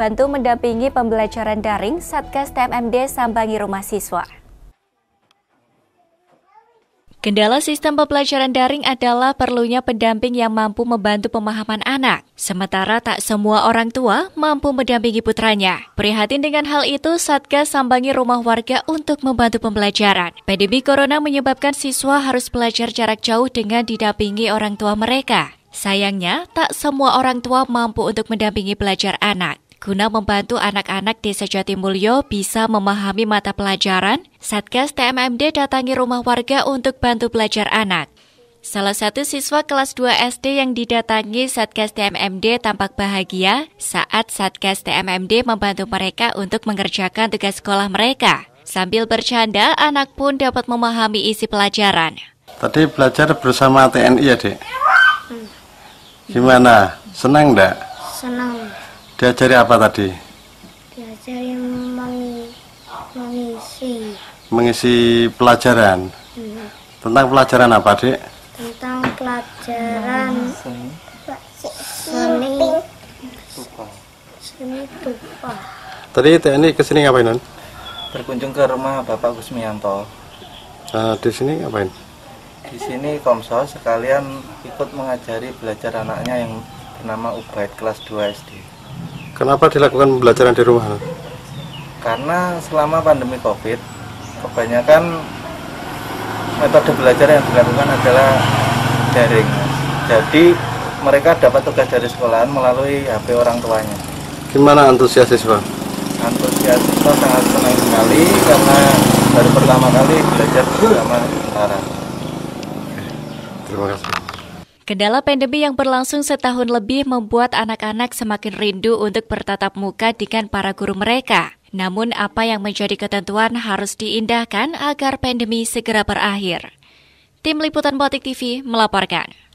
bantu mendampingi pembelajaran daring Satgas TMMD sambangi rumah siswa. Kendala sistem pembelajaran daring adalah perlunya pendamping yang mampu membantu pemahaman anak, sementara tak semua orang tua mampu mendampingi putranya. Prihatin dengan hal itu, Satgas sambangi rumah warga untuk membantu pembelajaran. Pandemi Corona menyebabkan siswa harus belajar jarak jauh dengan didampingi orang tua mereka. Sayangnya, tak semua orang tua mampu untuk mendampingi belajar anak. Guna membantu anak-anak desa Jatimulyo bisa memahami mata pelajaran, Satgas TMMD datangi rumah warga untuk bantu belajar anak. Salah satu siswa kelas 2 SD yang didatangi Satgas TMMD tampak bahagia saat Satgas TMMD membantu mereka untuk mengerjakan tugas sekolah mereka. Sambil bercanda, anak pun dapat memahami isi pelajaran. Tadi belajar bersama TNI ya, Dek? Gimana? Senang enggak? Diajari apa tadi? Diajari mengisi, mengisi. Mengisi pelajaran. Hmm. Tentang pelajaran apa, Dek? Tentang pelajaran seni. Seni. tupa. Tadi TNI ke sini ngapain, non? Berkunjung ke rumah Bapak Gusmianto. Uh, di sini ngapain? Di sini Komso sekalian ikut mengajari belajar anaknya yang bernama Ubaid kelas 2 SD. Kenapa dilakukan pembelajaran di rumah? Karena selama pandemi COVID, kebanyakan metode belajar yang dilakukan adalah daring. Jadi mereka dapat tugas dari sekolahan melalui HP orang tuanya. Gimana antusias siswa? Antusias siswa sangat senang sekali karena baru pertama kali belajar bersama sementara. Terima kasih. Kendala pandemi yang berlangsung setahun lebih membuat anak-anak semakin rindu untuk bertatap muka dengan para guru mereka. Namun apa yang menjadi ketentuan harus diindahkan agar pandemi segera berakhir. Tim Liputan Botik TV melaporkan.